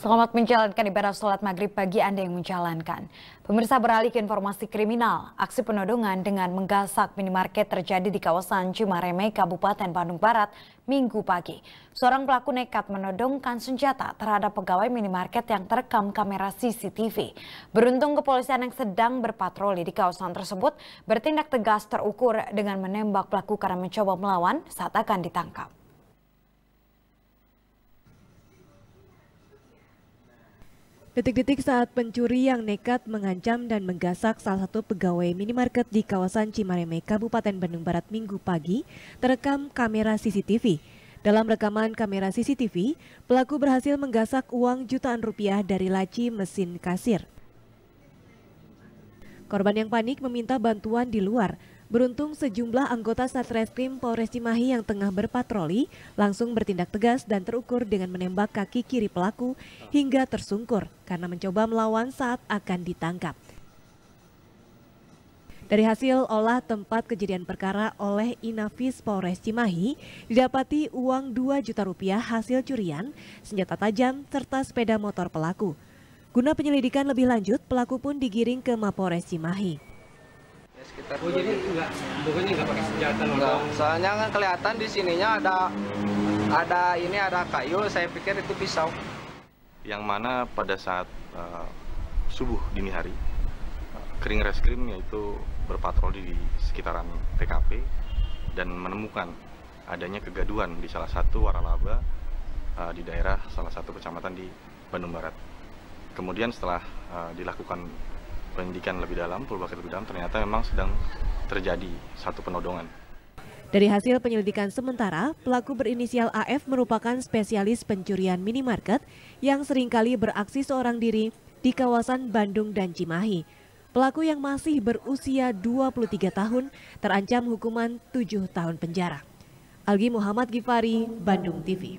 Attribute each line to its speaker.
Speaker 1: Selamat menjalankan ibadah sholat maghrib bagi Anda yang menjalankan. Pemirsa beralih ke informasi kriminal. Aksi penodongan dengan menggasak minimarket terjadi di kawasan Cimareme, Kabupaten Bandung Barat, Minggu pagi. Seorang pelaku nekat menodongkan senjata terhadap pegawai minimarket yang terekam kamera CCTV. Beruntung kepolisian yang sedang berpatroli di kawasan tersebut bertindak tegas terukur dengan menembak pelaku karena mencoba melawan saat akan ditangkap.
Speaker 2: Detik-detik saat pencuri yang nekat mengancam dan menggasak salah satu pegawai minimarket di kawasan Cimareme, Kabupaten Bandung Barat Minggu pagi terekam kamera CCTV. Dalam rekaman kamera CCTV, pelaku berhasil menggasak uang jutaan rupiah dari laci mesin kasir. Korban yang panik meminta bantuan di luar, Beruntung sejumlah anggota Satreskrim Polres Cimahi yang tengah berpatroli langsung bertindak tegas dan terukur dengan menembak kaki kiri pelaku hingga tersungkur karena mencoba melawan saat akan ditangkap. Dari hasil olah tempat kejadian perkara oleh Inafis Polres Cimahi, didapati uang 2 juta rupiah hasil curian, senjata tajam, serta sepeda motor pelaku. Guna penyelidikan lebih lanjut, pelaku pun digiring ke Mapores Cimahi.
Speaker 3: Ya, sekitar oh jadi enggak, bukannya enggak pakai senjata enggak. Soalnya kan kelihatan di sininya ada ada ini ada kayu, saya pikir itu pisau. Yang mana pada saat uh, subuh dini hari, kering reskrim yaitu berpatroli di sekitaran TKP dan menemukan adanya kegaduhan di salah satu waralaba uh, di daerah salah satu kecamatan di Bandung Barat. Kemudian setelah uh, dilakukan pendidikan lebih dalam, perbakin lebih dalam, ternyata memang sedang terjadi satu penodongan.
Speaker 2: Dari hasil penyelidikan sementara, pelaku berinisial AF merupakan spesialis pencurian minimarket yang seringkali beraksi seorang diri di kawasan Bandung dan Cimahi. Pelaku yang masih berusia 23 tahun terancam hukuman 7 tahun penjara. Algi Muhammad Gifari, Bandung TV.